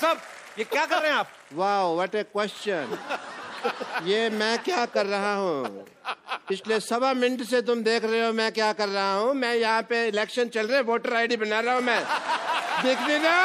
सब ये क्या कर रहे हैं आप वाह व्हाट ए क्वेश्चन ये मैं क्या कर रहा हूँ पिछले सवा मिनट से तुम देख रहे हो मैं क्या कर रहा हूँ मैं यहाँ पे इलेक्शन चल रहे वोटर आईडी बना रहा हूँ मैं देख लेना